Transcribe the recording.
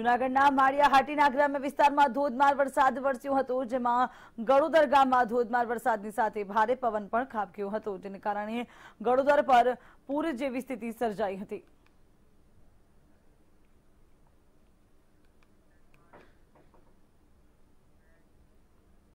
જુનાગઢના માળિયાહાટીના ગ્રામ્ય વિસ્તારમાં ધોધમાર વરસાદ વરસ્યો હતો જેમાં ગળોદર ગામમાં ધોધમાર વરસાદની સાથે ભારે પવન પણ ખાબક્યો હતો જેને કારણે ગળોદર પર પૂર જેવી સ્થિતિ સર્જાઈ હતી